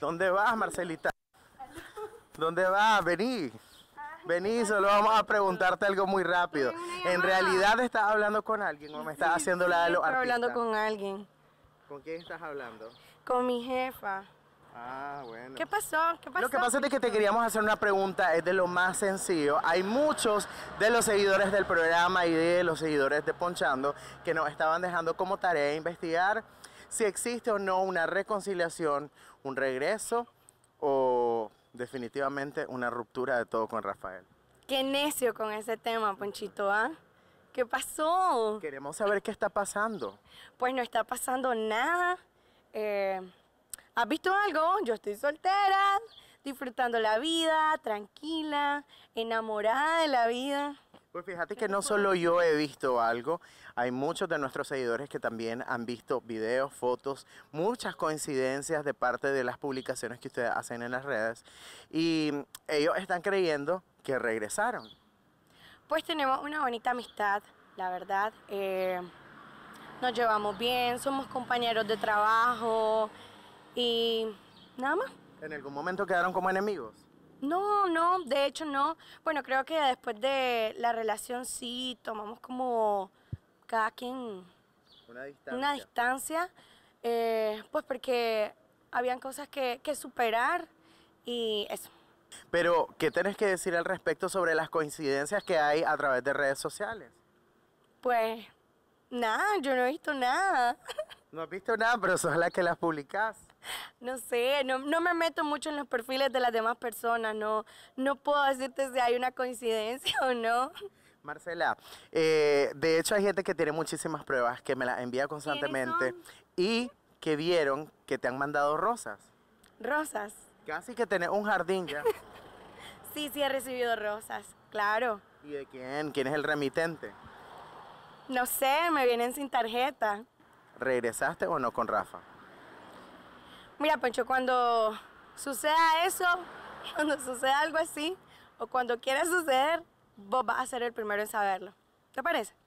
¿Dónde vas, Marcelita? ¿Dónde vas? Vení. Vení, solo vamos a preguntarte algo muy rápido. ¿En realidad estás hablando con alguien o me estás haciendo la de hablando con alguien. ¿Con quién estás hablando? Con mi jefa. Ah, bueno. ¿Qué pasó? ¿Qué pasó? Lo que pasa es que te queríamos hacer una pregunta, es de lo más sencillo. Hay muchos de los seguidores del programa y de los seguidores de Ponchando que nos estaban dejando como tarea investigar si existe o no una reconciliación, un regreso o definitivamente una ruptura de todo con Rafael. Qué necio con ese tema, Ponchito, ¿ah? ¿Qué pasó? Queremos saber qué está pasando. Pues no está pasando nada. Eh, ¿Has visto algo? Yo estoy soltera, disfrutando la vida, tranquila, enamorada de la vida. Pues fíjate que no solo yo he visto algo, hay muchos de nuestros seguidores que también han visto videos, fotos, muchas coincidencias de parte de las publicaciones que ustedes hacen en las redes y ellos están creyendo que regresaron. Pues tenemos una bonita amistad, la verdad. Eh, nos llevamos bien, somos compañeros de trabajo y nada más. ¿En algún momento quedaron como enemigos? No, no, de hecho no. Bueno, creo que después de la relación sí tomamos como cada quien una distancia. Eh, pues porque habían cosas que, que superar y eso. Pero, ¿qué tenés que decir al respecto sobre las coincidencias que hay a través de redes sociales? Pues, nada, yo no he visto nada. No has visto nada, pero sos la que las publicás. No sé, no, me meto mucho en los perfiles de las demás personas, no, no puedo decirte si hay una coincidencia o no. Marcela, eh, de hecho hay gente que tiene muchísimas pruebas, que me las envía constantemente y que vieron que te han mandado rosas. ¿Rosas? Casi que tenés un jardín ya. sí, sí he recibido rosas, claro. ¿Y de quién? ¿Quién es el remitente? No sé, me vienen sin tarjeta. ¿Regresaste o no con Rafa? Mira, Poncho, cuando suceda eso, cuando suceda algo así, o cuando quiera suceder, vos vas a ser el primero en saberlo. ¿Te parece?